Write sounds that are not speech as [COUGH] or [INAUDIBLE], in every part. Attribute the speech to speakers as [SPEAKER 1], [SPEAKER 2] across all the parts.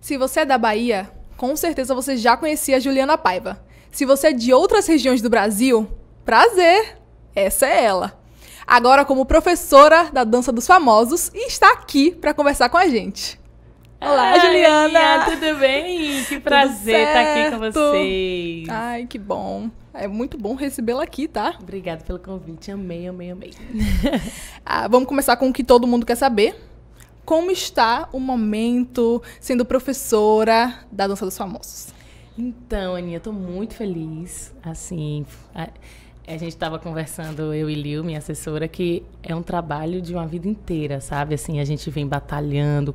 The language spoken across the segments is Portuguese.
[SPEAKER 1] Se você é da Bahia, com certeza você já conhecia a Juliana Paiva. Se você é de outras regiões do Brasil, prazer! Essa é ela. Agora, como professora da Dança dos Famosos, e está aqui para conversar com a gente. Olá, Ai, Juliana! Minha, tudo bem? Que prazer estar tá aqui com vocês. Ai, que bom. É muito bom recebê-la aqui, tá? Obrigada pelo convite. Amei, amei, amei. [LAUGHS] ah, vamos começar com o que todo mundo quer saber como está o momento sendo professora da Dança dos Famosos?
[SPEAKER 2] Então, Aninha, eu tô muito feliz. Assim, a, a gente estava conversando, eu e Lil, minha assessora, que é um trabalho de uma vida inteira, sabe? Assim, a gente vem batalhando,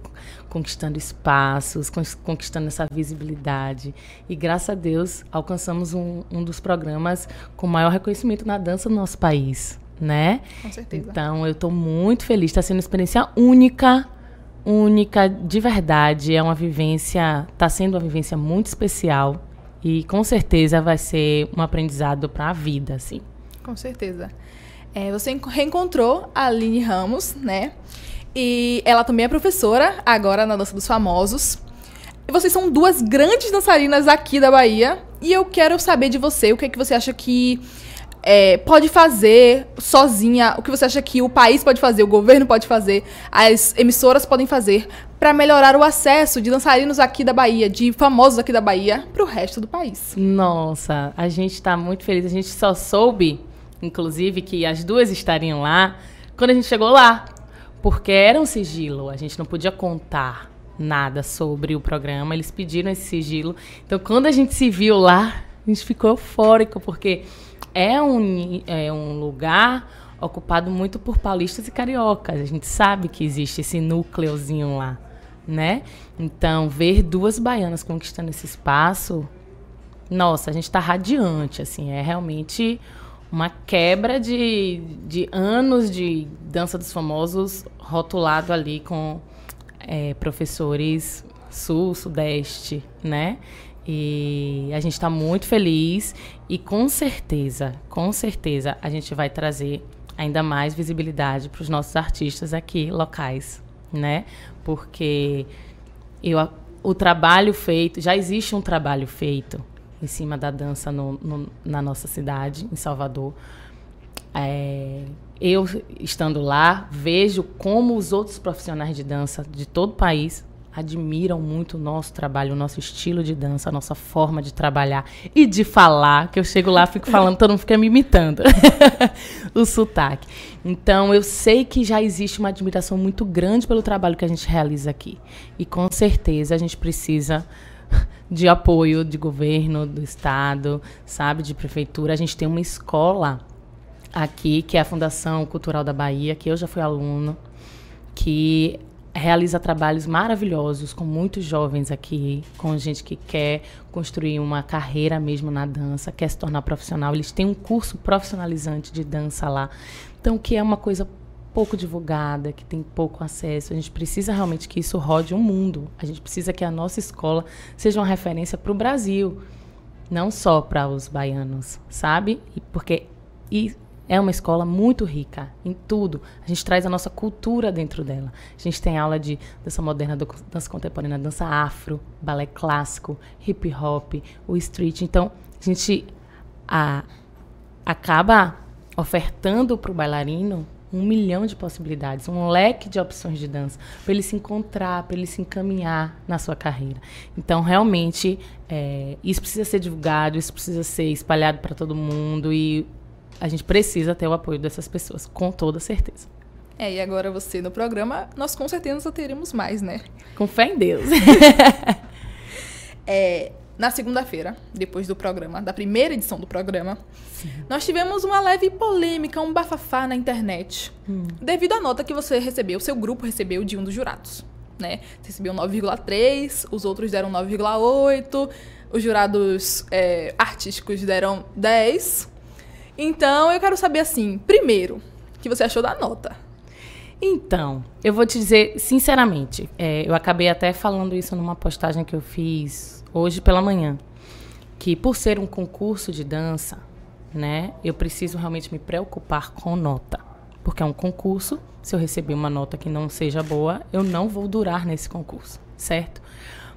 [SPEAKER 2] conquistando espaços, conquistando essa visibilidade. E graças a Deus, alcançamos um, um dos programas com maior reconhecimento na dança do nosso país né? Com certeza. Então, eu estou muito feliz. Está sendo uma experiência única única de verdade, é uma vivência, está sendo uma vivência muito especial e com certeza vai ser um aprendizado para a vida, assim.
[SPEAKER 1] Com certeza. É, você reencontrou a Aline Ramos, né? E ela também é professora, agora na Dança dos Famosos. vocês são duas grandes dançarinas aqui da Bahia. E eu quero saber de você o que é que você acha que é, pode fazer sozinha, o que você acha que o país pode fazer, o governo pode fazer, as emissoras podem fazer para melhorar o acesso de dançarinos aqui da Bahia, de famosos aqui da Bahia, para o resto do país?
[SPEAKER 2] Nossa, a gente está muito feliz. A gente só soube, inclusive, que as duas estariam lá quando a gente chegou lá, porque era um sigilo, a gente não podia contar nada sobre o programa. Eles pediram esse sigilo. Então, quando a gente se viu lá, a gente ficou eufórico, porque é um, é um lugar ocupado muito por paulistas e cariocas. A gente sabe que existe esse núcleozinho lá, né? Então, ver duas baianas conquistando esse espaço, nossa, a gente está radiante, assim, é realmente uma quebra de, de anos de dança dos famosos rotulado ali com é, professores sul, sudeste, né? E a gente está muito feliz e com certeza, com certeza, a gente vai trazer ainda mais visibilidade para os nossos artistas aqui locais, né? Porque eu, o trabalho feito, já existe um trabalho feito em cima da dança no, no, na nossa cidade, em Salvador. É, eu, estando lá, vejo como os outros profissionais de dança de todo o país admiram muito o nosso trabalho, o nosso estilo de dança, a nossa forma de trabalhar e de falar, que eu chego lá, [LAUGHS] fico falando, todo mundo fica me imitando. [LAUGHS] o sotaque. Então, eu sei que já existe uma admiração muito grande pelo trabalho que a gente realiza aqui. E com certeza a gente precisa [LAUGHS] de apoio de governo, do estado, sabe, de prefeitura. A gente tem uma escola aqui que é a Fundação Cultural da Bahia, que eu já fui aluno, que realiza trabalhos maravilhosos com muitos jovens aqui, com gente que quer construir uma carreira mesmo na dança, quer se tornar profissional. Eles têm um curso profissionalizante de dança lá. Então, que é uma coisa pouco divulgada, que tem pouco acesso. A gente precisa realmente que isso rode o um mundo. A gente precisa que a nossa escola seja uma referência para o Brasil, não só para os baianos, sabe? porque e é uma escola muito rica em tudo. A gente traz a nossa cultura dentro dela. A gente tem aula de dança moderna, dança contemporânea, dança afro, balé clássico, hip hop, o street. Então, a gente a, acaba ofertando para o bailarino um milhão de possibilidades, um leque de opções de dança, para ele se encontrar, para ele se encaminhar na sua carreira. Então, realmente, é, isso precisa ser divulgado, isso precisa ser espalhado para todo mundo e a gente precisa ter o apoio dessas pessoas, com toda certeza.
[SPEAKER 1] É, e agora você no programa, nós com certeza teremos mais, né? Com fé em Deus. [LAUGHS] é, na segunda-feira, depois do programa, da primeira edição do programa, nós tivemos uma leve polêmica, um bafafá na internet, hum. devido à nota que você recebeu, seu grupo recebeu de um dos jurados. Né? Você recebeu 9,3, os outros deram 9,8, os jurados é, artísticos deram 10 então, eu quero saber assim, primeiro, o que você achou da nota?
[SPEAKER 2] Então,
[SPEAKER 1] eu vou te dizer
[SPEAKER 2] sinceramente, é, eu acabei até falando isso numa postagem que eu fiz hoje pela manhã, que por ser um concurso de dança, né, eu preciso realmente me preocupar com nota, porque é um concurso. Se eu receber uma nota que não seja boa, eu não vou durar nesse concurso, certo?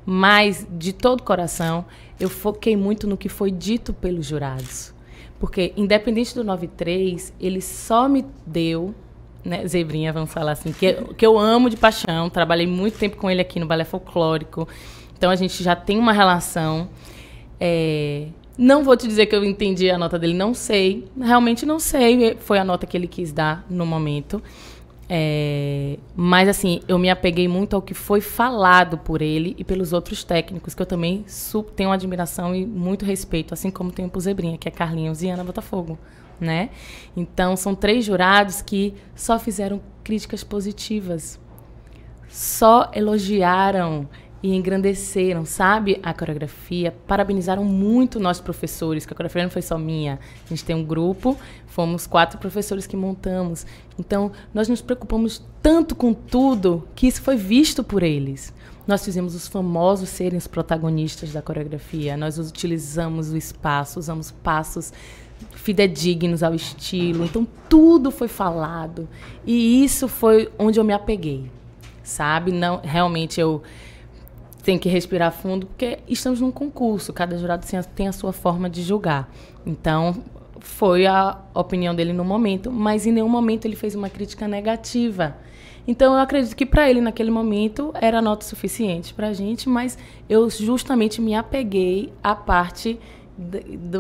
[SPEAKER 2] Mas de todo coração, eu foquei muito no que foi dito pelos jurados porque, independente do 93, ele só me deu. Né, Zebrinha, vamos falar assim, que, que eu amo de paixão, trabalhei muito tempo com ele aqui no Balé Folclórico, então a gente já tem uma relação. É, não vou te dizer que eu entendi a nota dele, não sei, realmente não sei, foi a nota que ele quis dar no momento. É, mas assim, eu me apeguei muito ao que foi falado por ele e pelos outros técnicos, que eu também tenho admiração e muito respeito, assim como tenho o Zebrinha, que é Carlinhos e Ana Botafogo, né? Então, são três jurados que só fizeram críticas positivas, só elogiaram e engrandeceram, sabe, a coreografia. Parabenizaram muito nós professores, que a coreografia não foi só minha. A gente tem um grupo, Fomos quatro professores que montamos. Então, nós nos preocupamos tanto com tudo que isso foi visto por eles. Nós fizemos os famosos serem os protagonistas da coreografia. Nós utilizamos o espaço, usamos passos fidedignos ao estilo. Então, tudo foi falado. E isso foi onde eu me apeguei, sabe? Não, realmente eu tem que respirar fundo, porque estamos num concurso, cada jurado tem a sua forma de julgar. Então, foi a opinião dele no momento, mas em nenhum momento ele fez uma crítica negativa. Então eu acredito que para ele naquele momento era nota suficiente para a gente, mas eu justamente me apeguei à parte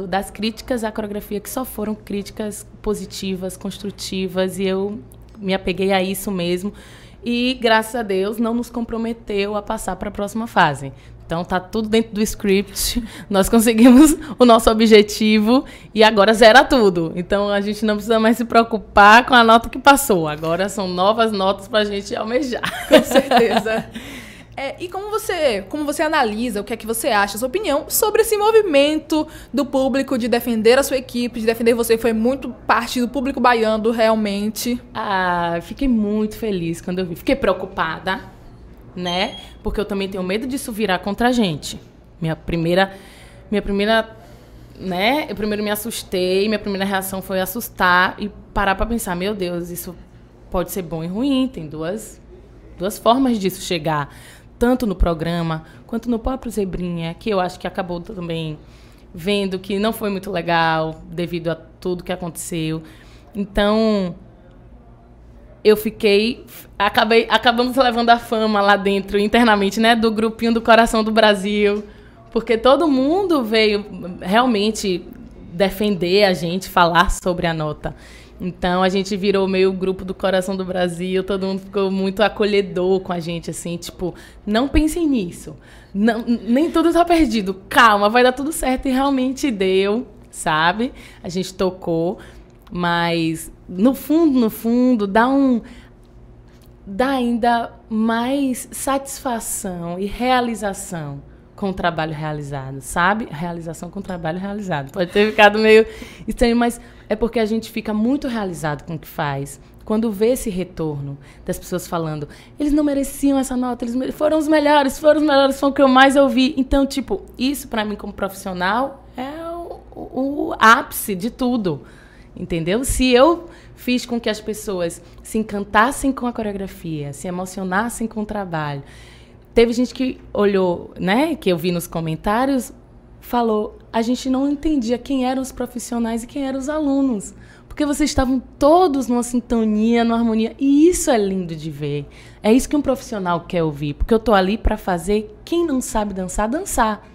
[SPEAKER 2] das críticas à coreografia que só foram críticas positivas, construtivas e eu me apeguei a isso mesmo. E graças a Deus não nos comprometeu a passar para a próxima fase. Então tá tudo dentro do script. [LAUGHS] Nós conseguimos o nosso objetivo e agora zera tudo. Então a gente não precisa mais se preocupar com a nota que passou. Agora são novas notas para a gente almejar. [LAUGHS]
[SPEAKER 1] Com certeza. é, e como você, como você analisa, o que é que você acha, sua opinião sobre esse movimento do público de defender a sua equipe, de defender você? Foi muito parte do público baiano, realmente. Ah, fiquei muito feliz quando eu vi. Fiquei preocupada,
[SPEAKER 2] né? Porque eu também tenho medo disso virar contra a gente. Minha primeira. Minha primeira. Né? Eu primeiro me assustei, minha primeira reação foi assustar e parar para pensar: meu Deus, isso pode ser bom e ruim, tem duas, duas formas disso chegar. Tanto no programa quanto no próprio Zebrinha, que eu acho que acabou também vendo que não foi muito legal devido a tudo que aconteceu. Então, eu fiquei. Acabei, acabamos levando a fama lá dentro, internamente, né? Do grupinho do Coração do Brasil. Porque todo mundo veio realmente defender a gente, falar sobre a nota. Então a gente virou meio grupo do coração do Brasil, todo mundo ficou muito acolhedor com a gente, assim, tipo, não pensem nisso. Não, nem tudo tá perdido. Calma, vai dar tudo certo. E realmente deu, sabe? A gente tocou. Mas no fundo, no fundo, dá um dá ainda mais satisfação e realização com o trabalho realizado, sabe? Realização com o trabalho realizado. Pode ter ficado meio estranho, mas é porque a gente fica muito realizado com o que faz. Quando vê esse retorno das pessoas falando, eles não mereciam essa nota, eles foram os melhores, foram os melhores, foram o que eu mais ouvi. Então, tipo, isso para mim como profissional é o, o ápice de tudo. Entendeu? Se eu fiz com que as pessoas se encantassem com a coreografia, se emocionassem com o trabalho. Teve gente que olhou, né, que eu vi nos comentários, falou: "A gente não entendia quem eram os profissionais e quem eram os alunos" porque vocês estavam todos numa sintonia, numa harmonia. E isso é lindo de ver. É isso que um profissional quer ouvir, porque eu tô ali para fazer quem não sabe dançar, dançar.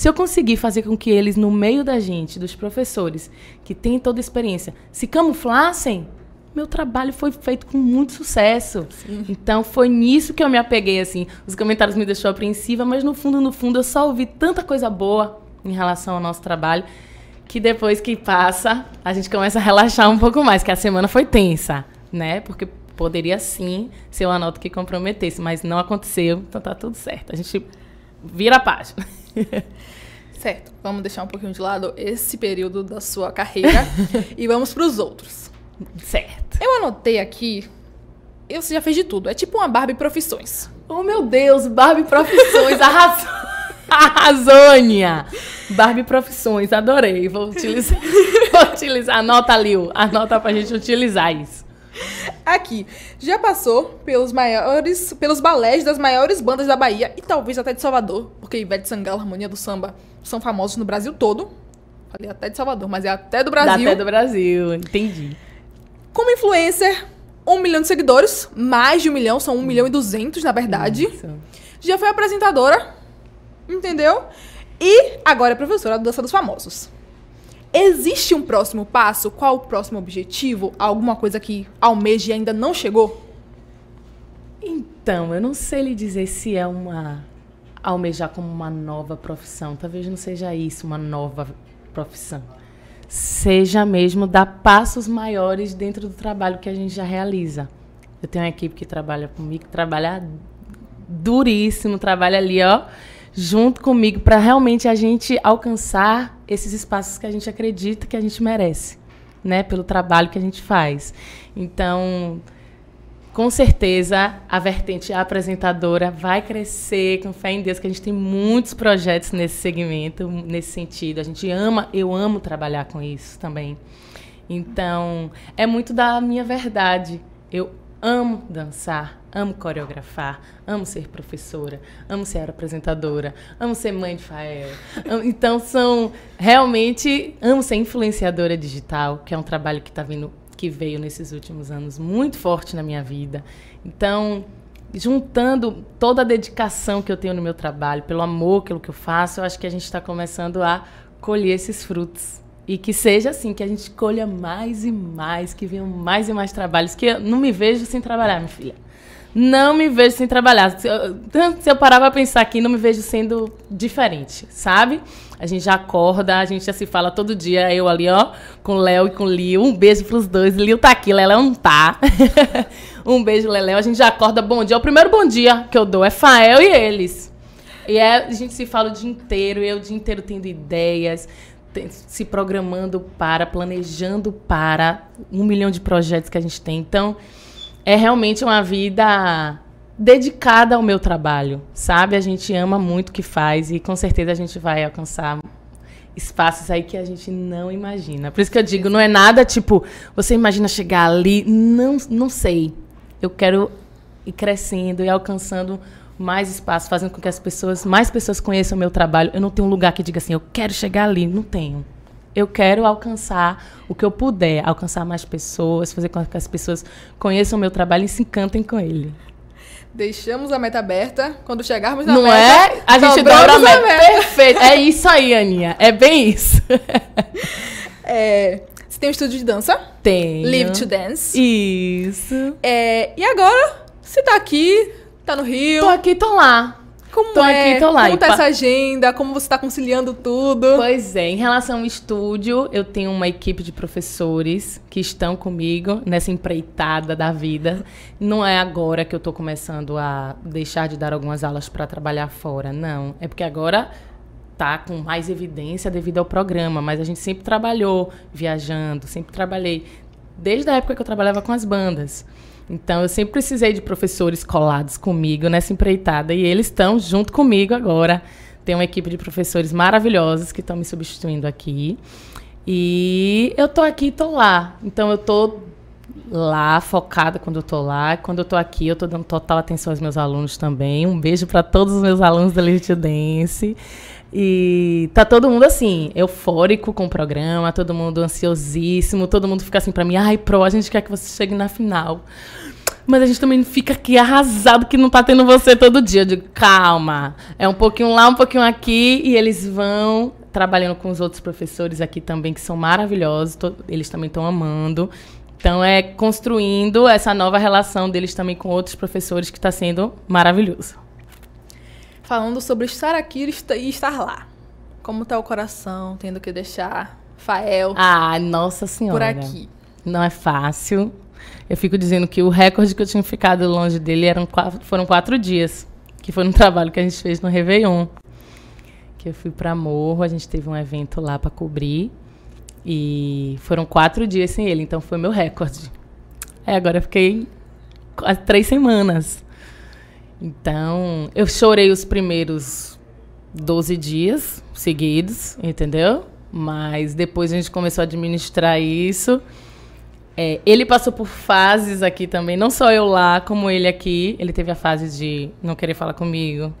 [SPEAKER 2] Se eu conseguir fazer com que eles, no meio da gente, dos professores, que têm toda a experiência, se camuflassem, meu trabalho foi feito com muito sucesso. Sim. Então foi nisso que eu me apeguei, assim. Os comentários me deixaram apreensiva, mas no fundo, no fundo, eu só ouvi tanta coisa boa em relação ao nosso trabalho que depois que passa, a gente começa a relaxar um pouco mais, que a semana foi tensa, né? Porque poderia sim ser uma nota que comprometesse, mas não aconteceu, então tá tudo certo. A gente vira a página. [LAUGHS]
[SPEAKER 1] certo, vamos deixar um pouquinho de lado esse período da sua carreira [LAUGHS] e vamos para os outros. Certo. Eu anotei aqui. Eu já fez de tudo. É tipo uma Barbie Profissões. Oh, meu Deus, Barbie Profissões, arrasou. [LAUGHS] Arrasônia!
[SPEAKER 2] Barbie Profissões, adorei. Vou utilizar. vou utilizar. Anota, Lil. Anota pra gente utilizar isso.
[SPEAKER 1] Aqui, já passou pelos maiores, pelos balés das maiores bandas da Bahia e talvez até de Salvador, porque Ivete Sangalo, Harmonia do Samba, são famosos no Brasil todo. Falei até de Salvador, mas é até do Brasil. Dá até do
[SPEAKER 2] Brasil, entendi.
[SPEAKER 1] Como influencer, um milhão de seguidores, mais de um milhão, são um milhão e duzentos, na verdade. Já foi apresentadora, entendeu? E agora é professora do Dança dos Famosos. Existe um próximo passo? Qual o próximo objetivo? Alguma coisa que almeja e ainda não chegou? Então, eu
[SPEAKER 2] não sei lhe dizer se é uma almejar como uma nova profissão. Talvez não seja isso, uma nova profissão. Seja mesmo dar passos maiores dentro do trabalho que a gente já realiza. Eu tenho uma equipe que trabalha comigo, que trabalha duríssimo, trabalha ali, ó, junto comigo para realmente a gente alcançar esses espaços que a gente acredita que a gente merece, né? Pelo trabalho que a gente faz. Então, com certeza a vertente apresentadora vai crescer, com fé em Deus, que a gente tem muitos projetos nesse segmento, nesse sentido. A gente ama, eu amo trabalhar com isso também. Então, é muito da minha verdade. Eu amo dançar, Amo coreografar, amo ser professora, amo ser apresentadora, amo ser mãe de Fael. Então são realmente amo ser influenciadora digital, que é um trabalho que tá vindo que veio nesses últimos anos muito forte na minha vida. Então, juntando toda a dedicação que eu tenho no meu trabalho, pelo amor pelo que eu faço, eu acho que a gente está começando a colher esses frutos. E que seja assim, que a gente colha mais e mais, que venham mais e mais trabalhos, que eu não me vejo sem trabalhar, minha filha. Não me vejo sem trabalhar. Se eu, se eu parar pra pensar aqui, não me vejo sendo diferente, sabe? A gente já acorda, a gente já se fala todo dia, eu ali, ó, com Léo e com Lil. Um beijo pros dois. Lil tá aqui, Lelé não é tá. [LAUGHS] um beijo, Lelé. A gente já acorda, bom dia. É o primeiro bom dia que eu dou é Fael e eles. E é, a gente se fala o dia inteiro, eu o dia inteiro tendo ideias, se programando para, planejando para um milhão de projetos que a gente tem. Então, é realmente uma vida dedicada ao meu trabalho, sabe? A gente ama muito o que faz e com certeza a gente vai alcançar espaços aí que a gente não imagina. Por isso que eu digo, não é nada tipo, você imagina chegar ali, não, não sei. Eu quero ir crescendo e alcançando mais espaço, fazendo com que as pessoas, mais pessoas conheçam o meu trabalho. Eu não tenho um lugar que diga assim, eu quero chegar ali, não tenho eu quero alcançar o que eu puder, alcançar mais pessoas, fazer com que as pessoas conheçam o meu trabalho e se encantem com ele.
[SPEAKER 1] Deixamos a meta aberta. Quando chegarmos na Não meta. Não é? A gente dobra a meta. a meta.
[SPEAKER 2] Perfeito. É isso aí, Aninha. É bem isso. [LAUGHS]
[SPEAKER 1] é, você tem um estúdio de dança?
[SPEAKER 2] Tem. Live to Dance.
[SPEAKER 1] Isso. É, e agora, você tá aqui, tá no Rio. Tô aqui, tô lá como tô é, aqui, tô lá. como tá essa agenda, como você tá conciliando tudo.
[SPEAKER 2] Pois é, em relação ao estúdio, eu tenho uma equipe de professores que estão comigo nessa empreitada da vida. Não é agora que eu tô começando a deixar de dar algumas aulas para trabalhar fora, não. É porque agora tá com mais evidência devido ao programa, mas a gente sempre trabalhou viajando, sempre trabalhei desde a época que eu trabalhava com as bandas. Então eu sempre precisei de professores colados comigo nessa né, empreitada e eles estão junto comigo agora. Tem uma equipe de professores maravilhosos que estão me substituindo aqui. E eu tô aqui, e tô lá. Então eu tô lá, focada quando eu tô lá. Quando eu tô aqui, eu tô dando total atenção aos meus alunos também. Um beijo para todos os meus alunos da Legitidense. E tá todo mundo assim, eufórico com o programa, todo mundo ansiosíssimo, todo mundo fica assim para mim, ai, pro, a gente quer que você chegue na final. Mas a gente também fica aqui arrasado que não tá tendo você todo dia. Eu digo, calma, é um pouquinho lá, um pouquinho aqui, e eles vão trabalhando com os outros professores aqui também, que são maravilhosos, eles também estão amando. Então, é construindo essa nova relação deles também com outros professores que está sendo maravilhoso
[SPEAKER 1] falando sobre estar aqui e estar lá. Como tá o coração, tendo que deixar Fael.
[SPEAKER 2] Ah, nossa senhora. Por aqui. Não é fácil. Eu fico dizendo que o recorde que eu tinha ficado longe dele eram quatro, foram quatro dias, que foi um [LAUGHS] trabalho que a gente fez no Réveillon. Que eu fui para Morro, a gente teve um evento lá para cobrir. E foram quatro dias sem ele, então foi meu recorde. É, agora eu fiquei quase três semanas então, eu chorei os primeiros 12 dias seguidos, entendeu? Mas depois a gente começou a administrar isso. É, ele passou por fases aqui também, não só eu lá, como ele aqui. Ele teve a fase de não querer falar comigo,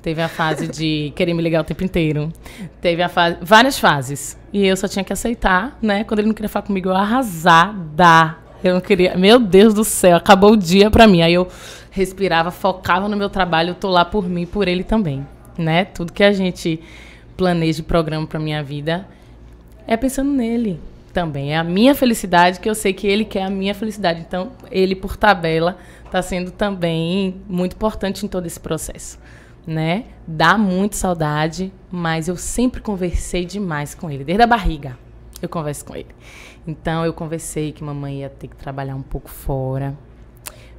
[SPEAKER 2] Teve a fase de [LAUGHS] querer me ligar o tempo inteiro. Teve a fase. Várias fases. E eu só tinha que aceitar, né? Quando ele não queria falar comigo, eu arrasada. Eu não queria. Meu Deus do céu, acabou o dia para mim. Aí eu respirava, focava no meu trabalho, tô lá por mim, por ele também, né? Tudo que a gente planeja e programa para minha vida é pensando nele também. É a minha felicidade que eu sei que ele quer a minha felicidade. Então, ele por tabela está sendo também muito importante em todo esse processo, né? Dá muito saudade, mas eu sempre conversei demais com ele, desde a barriga. Eu converso com ele. Então eu conversei que mamãe ia ter que trabalhar um pouco fora,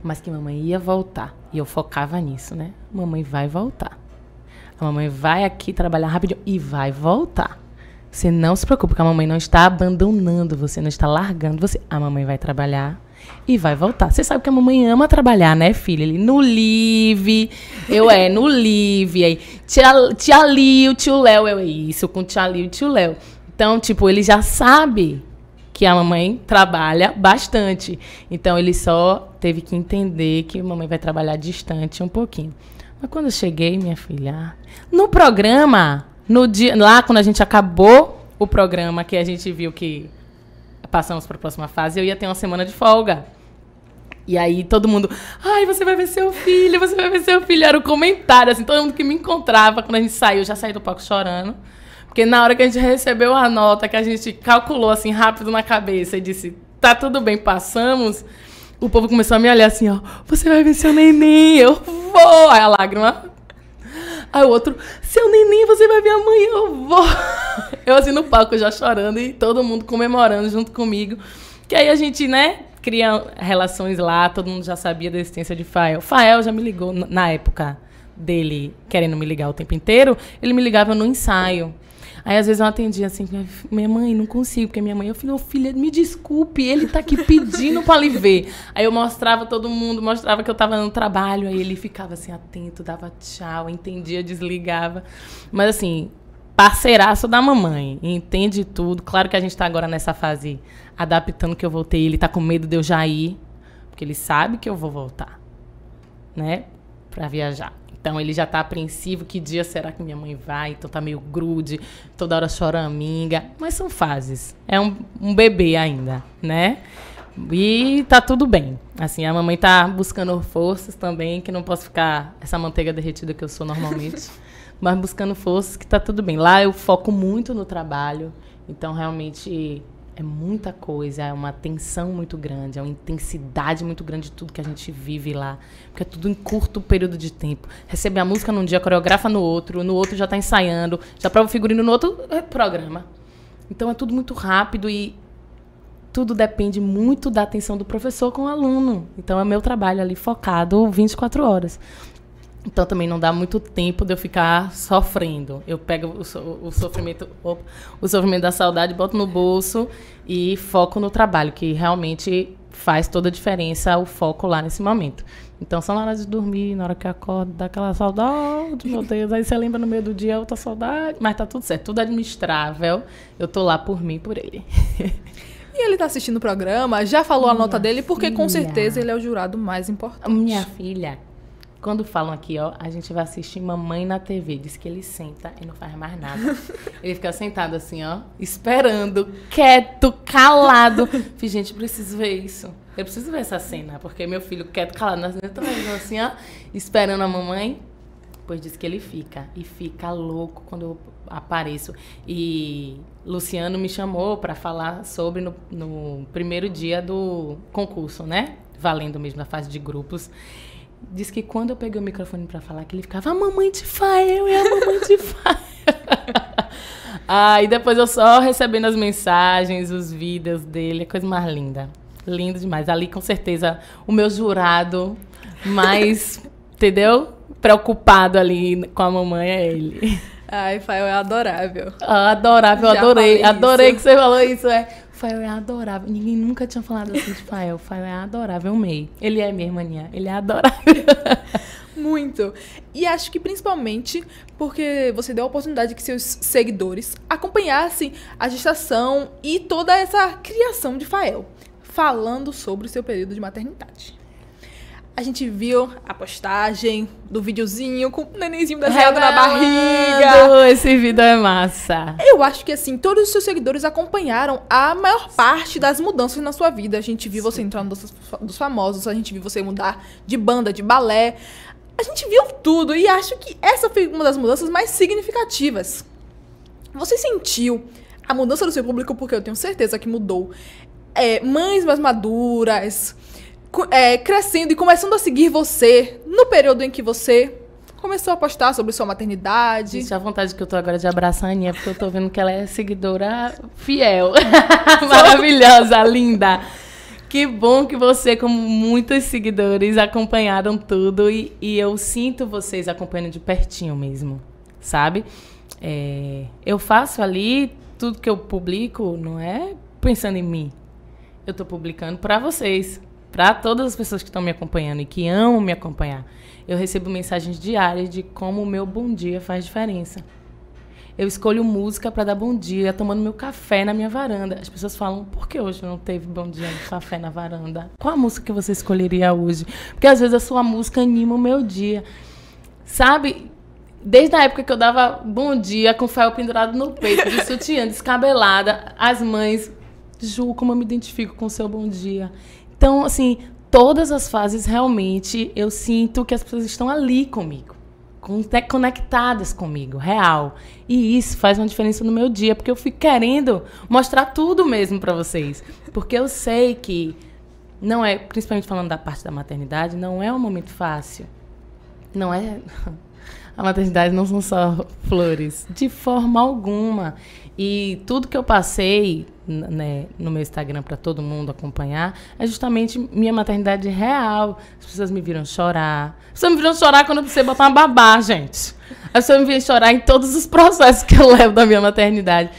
[SPEAKER 2] mas que mamãe ia voltar. E eu focava nisso, né? Mamãe vai voltar. A mamãe vai aqui trabalhar rapidinho e vai voltar. Você não se preocupe, porque a mamãe não está abandonando você, não está largando você. A mamãe vai trabalhar e vai voltar. Você sabe que a mamãe ama trabalhar, né, filha? Ele, no live, eu é, no live. Aí, tia, tia Li, o tio Léo, eu é isso, com tia Li, o tio Léo. Então, tipo, ele já sabe que a mamãe trabalha bastante. Então ele só teve que entender que a mamãe vai trabalhar distante um pouquinho. Mas quando eu cheguei, minha filha, no programa, no dia, lá quando a gente acabou o programa, que a gente viu que passamos para a próxima fase, eu ia ter uma semana de folga. E aí todo mundo, ai, você vai ver seu filho, você vai ver seu filho. Era o comentário, assim, todo mundo que me encontrava quando a gente saiu, já saí do palco chorando. Porque na hora que a gente recebeu a nota, que a gente calculou assim rápido na cabeça e disse, tá tudo bem, passamos, o povo começou a me olhar assim, ó, você vai ver seu neném, eu vou. Aí a lágrima. [LAUGHS] Aí o outro, seu neném, você vai ver amanhã, eu vou. [LAUGHS] Eu assim no palco já chorando e todo mundo comemorando junto comigo. Que aí a gente, né, cria relações lá, todo mundo já sabia da existência de Fael. Fael já me ligou na época dele querendo me ligar o tempo inteiro, ele me ligava no ensaio. Aí às vezes eu atendia assim, minha mãe, não consigo, porque minha mãe, eu falei, oh, filha, me desculpe, ele tá aqui pedindo pra lhe ver. Aí eu mostrava todo mundo, mostrava que eu tava no trabalho, aí ele ficava assim, atento, dava tchau, entendia, desligava. Mas assim, parceiraço da mamãe, entende tudo. Claro que a gente tá agora nessa fase adaptando que eu voltei, ele tá com medo de eu já ir, porque ele sabe que eu vou voltar, né, pra viajar. Então ele já tá apreensivo, que dia será que minha mãe vai? Então tá meio grude, toda hora choraminga. Mas são fases. É um, um bebê ainda, né? E tá tudo bem. Assim, a mamãe tá buscando forças também, que não posso ficar essa manteiga derretida que eu sou normalmente. [LAUGHS] mas buscando forças, que tá tudo bem. Lá eu foco muito no trabalho. Então, realmente, é muita coisa, é uma tensão muito grande, é uma intensidade muito grande de tudo que a gente vive lá. Porque é tudo em curto período de tempo. Recebe a música num dia, coreografa no outro, no outro já está ensaiando, já prova o figurino no outro é programa. Então é tudo muito rápido e tudo depende muito da atenção do professor com o aluno. Então é meu trabalho ali focado 24 horas. Então também não dá muito tempo de eu ficar sofrendo. Eu pego o, so, o sofrimento, opa, o sofrimento da saudade, boto no bolso e foco no trabalho, que realmente faz toda a diferença o foco lá nesse momento. Então são na hora de dormir, na hora que acorda,
[SPEAKER 1] dá aquela saudade, meu Deus, aí você lembra no
[SPEAKER 2] meio do dia outra saudade, mas tá tudo certo, tudo administrável. Eu tô lá por mim, por ele.
[SPEAKER 1] E ele está assistindo o programa, já falou minha a nota dele, porque com certeza ele é o jurado mais importante. Minha filha,
[SPEAKER 2] quando falam aqui, ó, a gente vai assistir mamãe na TV. Diz que ele senta e não faz mais nada. [LAUGHS] ele fica sentado assim, ó, esperando, quieto, calado. Fiz, gente, preciso ver isso. Eu preciso ver essa cena, porque meu filho quieto, calado, nós também assim, ó, esperando a mamãe. Pois diz que ele fica. E fica louco quando eu apareço. E Luciano me chamou para falar sobre no, no primeiro dia do concurso, né? Valendo mesmo na fase de grupos. Diz que quando eu peguei o microfone para falar, que ele ficava, a mamãe de Fael é e a mamãe de Fael [LAUGHS] Aí ah, depois eu só recebendo as mensagens, os vídeos dele, é coisa mais linda. Lindo demais. Ali, com certeza, o meu jurado mais, [LAUGHS] entendeu? Preocupado ali com a mamãe é ele.
[SPEAKER 1] Ai, Fael, é adorável.
[SPEAKER 2] Ah, adorável, Já adorei. Adorei isso. que você falou isso. É. Fael é adorável. Ninguém nunca tinha falado assim de Fael. Fael é adorável. Eu amei. Ele é minha irmãinha. Ele é adorável.
[SPEAKER 1] [LAUGHS] Muito. E acho que principalmente porque você deu a oportunidade que seus seguidores acompanhassem a gestação e toda essa criação de Fael, falando sobre o seu período de maternidade. A gente viu a postagem do videozinho com o nenenzinho desenhado na barriga.
[SPEAKER 2] Esse vídeo é massa.
[SPEAKER 1] Eu acho que assim, todos os seus seguidores acompanharam a maior parte das mudanças na sua vida. A gente viu Sim. você entrar no dos famosos, a gente viu você mudar de banda, de balé. A gente viu tudo e acho que essa foi uma das mudanças mais significativas. Você sentiu a mudança do seu público, porque eu tenho certeza que mudou. É, mães mais maduras, é, crescendo e começando a seguir você no período em que você começou a postar sobre sua maternidade. Gente,
[SPEAKER 2] a vontade que eu tô agora de abraçar a Aninha, porque eu tô vendo que ela é seguidora fiel, [LAUGHS] [LAUGHS] maravilhosa, linda. Que bom que você, como muitos seguidores, acompanharam tudo e, e eu sinto vocês acompanhando de pertinho mesmo, sabe? É, eu faço ali tudo que eu publico, não é pensando em mim. Eu tô publicando para vocês, para todas as pessoas que estão me acompanhando e que amam me acompanhar. Eu recebo mensagens diárias de como o meu bom dia faz diferença. Eu escolho música para dar bom dia, tomando meu café na minha varanda. As pessoas falam, por que hoje não teve bom dia no café na varanda? Qual a música que você escolheria hoje? Porque às vezes a sua música anima o meu dia. Sabe? Desde a época que eu dava bom dia com o fel pendurado no peito, de sutiã, [LAUGHS] descabelada, as mães, Ju, como eu me identifico com o seu bom dia. Então, assim, todas as fases realmente eu sinto que as pessoas estão ali comigo, né, conectadas comigo, real. E isso faz uma diferença no meu dia, porque eu fico querendo mostrar tudo mesmo para vocês, porque eu sei que não é, principalmente falando da parte da maternidade, não é um momento fácil. Não é [LAUGHS] a maternidade não são só flores, de forma alguma. E tudo que eu passei né, no meu Instagram para todo mundo acompanhar, é justamente minha maternidade real. As pessoas me viram chorar. As pessoas me viram chorar quando eu precisei botar uma babá, gente. As pessoas me viram chorar em todos os processos que eu levo da minha maternidade.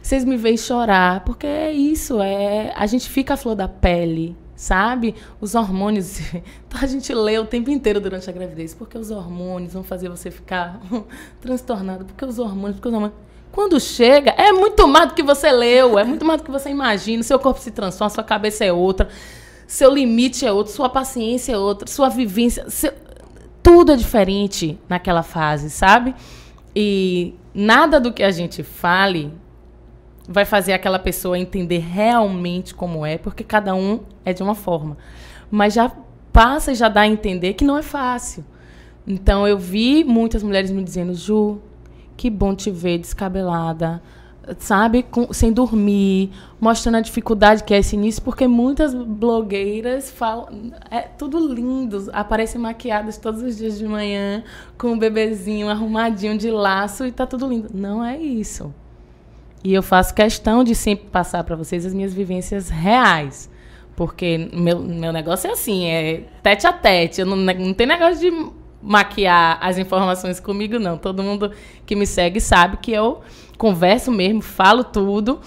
[SPEAKER 2] Vocês me veem chorar, porque é isso, é a gente fica a flor da pele, sabe? Os hormônios, [LAUGHS] então a gente lê o tempo inteiro durante a gravidez, porque os hormônios vão fazer você ficar [LAUGHS] transtornado, porque os hormônios, porque os hormônios quando chega, é muito mais do que você leu, é muito mais do que você imagina. Seu corpo se transforma, sua cabeça é outra, seu limite é outro, sua paciência é outra, sua vivência. Seu... Tudo é diferente naquela fase, sabe? E nada do que a gente fale vai fazer aquela pessoa entender realmente como é, porque cada um é de uma forma. Mas já passa e já dá a entender que não é fácil. Então eu vi muitas mulheres me dizendo, Ju, que bom te ver descabelada, sabe, com, sem dormir, mostrando a dificuldade que é esse início, porque muitas blogueiras falam, é tudo lindo, aparecem maquiadas todos os dias de manhã, com o bebezinho arrumadinho de laço e tá tudo lindo. Não é isso. E eu faço questão de sempre passar para vocês as minhas vivências reais. Porque meu, meu negócio é assim, é tete a tete. Eu não, não tem negócio de maquiar as informações comigo, não. Todo mundo que me segue sabe que eu converso mesmo, falo tudo.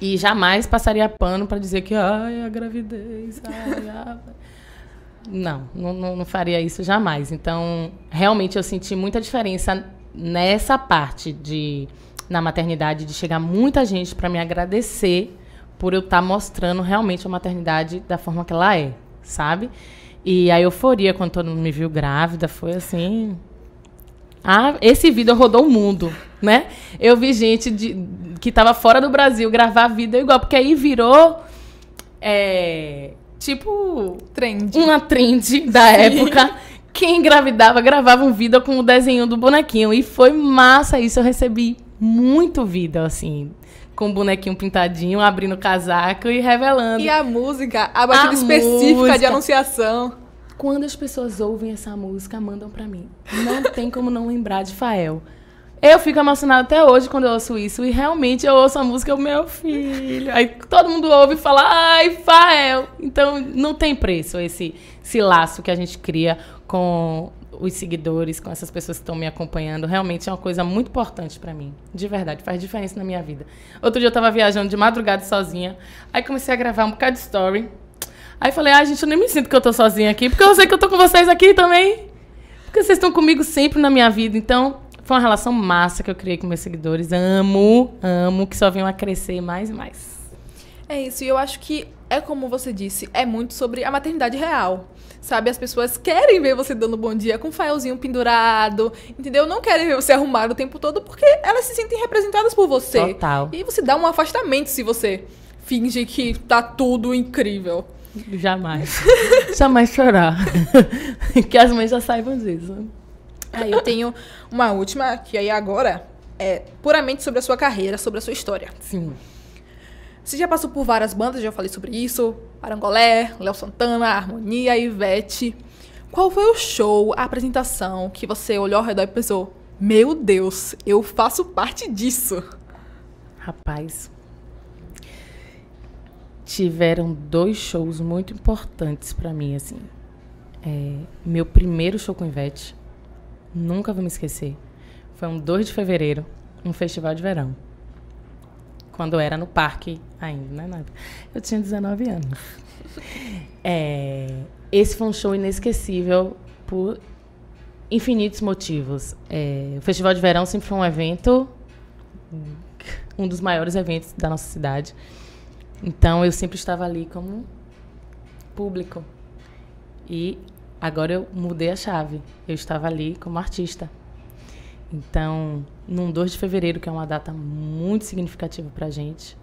[SPEAKER 2] E jamais passaria pano para dizer que, ai,
[SPEAKER 1] a gravidez, ai, a...
[SPEAKER 2] Não, não, não faria isso jamais. Então, realmente eu senti muita diferença nessa parte de na maternidade de chegar muita gente para me agradecer por eu estar tá mostrando realmente a maternidade da forma que ela é, sabe? E a euforia quando todo mundo me viu grávida foi assim. Ah, esse vídeo rodou o mundo, né? Eu vi gente de, que estava fora do Brasil gravar vídeo igual, porque aí virou. É,
[SPEAKER 1] tipo.
[SPEAKER 2] Trend. Uma trend da Sim. época. Quem engravidava gravava um vídeo com o desenho do bonequinho. E foi massa isso. Eu recebi muito vídeo, assim com o bonequinho pintadinho, abrindo o casaco e revelando. E a música, a batida a específica música. de anunciação. Quando as pessoas ouvem essa música, mandam para mim. Não tem como não lembrar de Fael. Eu fico emocionada até hoje quando eu ouço isso. E realmente eu ouço a música, o meu filho. Aí todo mundo ouve e fala, ai, Fael. Então não tem preço esse, esse laço que a gente cria com os seguidores, com essas pessoas que estão me acompanhando. Realmente é uma coisa muito importante para mim. De verdade, faz diferença na minha vida. Outro dia eu estava viajando de madrugada sozinha. Aí comecei a gravar um bocado de story. Aí falei, ai, ah, gente, eu nem me sinto que eu tô sozinha aqui, porque eu sei que eu tô com vocês aqui também. Porque vocês estão comigo sempre na minha vida. Então, foi uma relação massa que eu criei com meus seguidores. Amo, amo, que só venham a crescer mais e mais.
[SPEAKER 1] É isso, e eu acho que é como você disse, é muito sobre a maternidade real. Sabe, as pessoas querem ver você dando bom dia com o faelzinho pendurado, entendeu? Não querem ver você arrumado o tempo todo porque elas se sentem representadas por você. Total. E você dá um afastamento se você finge que tá tudo incrível. Jamais.
[SPEAKER 2] Jamais [LAUGHS] chorar.
[SPEAKER 1] [LAUGHS] que as mães já saibam disso. Aí ah, eu tenho uma última, que aí agora é puramente sobre a sua carreira, sobre a sua história. Sim. Você já passou por várias bandas, já falei sobre isso. Parangolé, Léo Santana, Harmonia, Ivete. Qual foi o show, a apresentação que você olhou ao redor e pensou: Meu Deus, eu faço parte disso? Rapaz,
[SPEAKER 2] tiveram dois shows muito importantes para mim, assim. É, meu primeiro show com Ivete, nunca vou me esquecer, foi um 2 de fevereiro, um festival de verão quando era no parque ainda, né? Eu tinha 19 anos. É, esse foi um show inesquecível por infinitos motivos. É, o Festival de Verão sempre foi um evento, um dos maiores eventos da nossa cidade. Então eu sempre estava ali como público. E agora eu mudei a chave. Eu estava ali como artista. Então, num 2 de fevereiro, que é uma data muito significativa pra gente.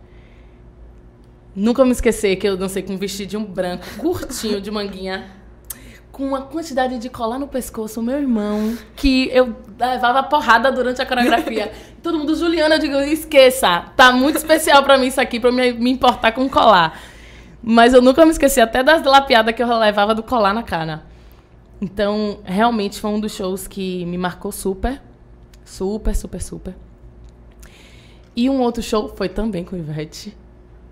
[SPEAKER 2] Nunca me esquecer que eu dancei com um vestidinho branco, curtinho, de manguinha, com uma quantidade de colar no pescoço, o meu irmão, que eu levava porrada durante a coreografia. [LAUGHS] Todo mundo, Juliana, eu digo, esqueça, tá muito especial para mim isso aqui, pra me, me importar com colar. Mas eu nunca me esqueci até das lapiadas que eu levava do colar na cara. Então, realmente foi um dos shows que me marcou super Super, super, super. E um outro show foi também com Ivete.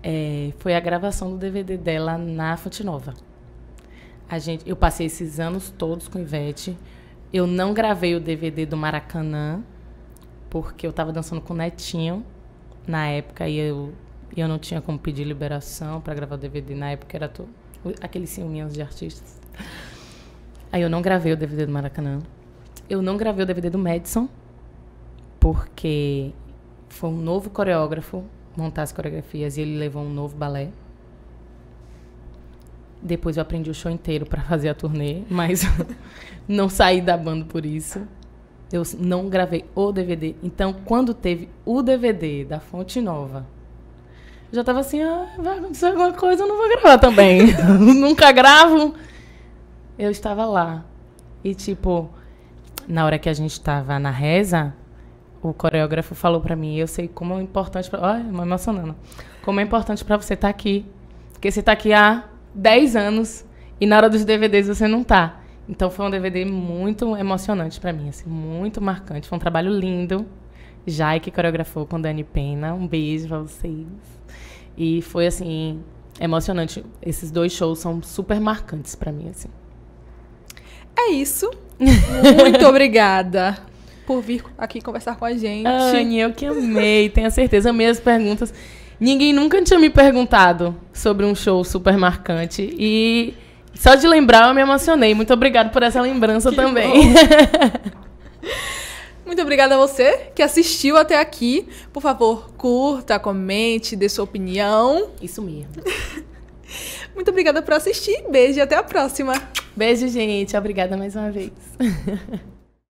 [SPEAKER 2] É, foi a gravação do DVD dela na Fonte Nova. A gente, eu passei esses anos todos com Ivete. Eu não gravei o DVD do Maracanã, porque eu estava dançando com o Netinho na época e eu, eu não tinha como pedir liberação para gravar o DVD. Na época era to, aqueles ciúminhos de artistas. Aí eu não gravei o DVD do Maracanã. Eu não gravei o DVD do Madison, porque foi um novo coreógrafo montar as coreografias e ele levou um novo balé. Depois eu aprendi o show inteiro para [LAUGHS] fazer a turnê, mas [LAUGHS] não saí da banda por isso. Eu não gravei o DVD. Então, quando teve o DVD da Fonte Nova, já estava assim, ah, vai acontecer alguma coisa, eu não vou gravar também. [LAUGHS] Nunca gravo. Eu estava lá. E tipo, na hora que a gente estava na reza, o coreógrafo falou para mim, eu sei como é importante para, ai, me emocionando. Como é importante para você estar tá aqui, porque você está aqui há 10 anos e na hora dos DVDs você não tá. Então foi um DVD muito emocionante para mim, assim, muito marcante, foi um trabalho lindo. Jai que coreografou com Dani Pena, um beijo para vocês. E foi assim emocionante. Esses dois shows são super marcantes para mim assim.
[SPEAKER 1] É isso. [LAUGHS] Muito obrigada por vir aqui conversar com a gente. Anne,
[SPEAKER 2] eu que amei, tenho certeza. Amei as perguntas. Ninguém nunca tinha me perguntado sobre um show super marcante. E só de lembrar eu me emocionei. Muito obrigada por essa lembrança que também.
[SPEAKER 1] [LAUGHS] Muito obrigada a você que assistiu até aqui. Por favor, curta, comente, dê sua opinião. Isso mesmo. [LAUGHS] Muito obrigada por assistir. Beijo e até a próxima. Beijo, gente. Obrigada mais uma vez.
[SPEAKER 2] [LAUGHS]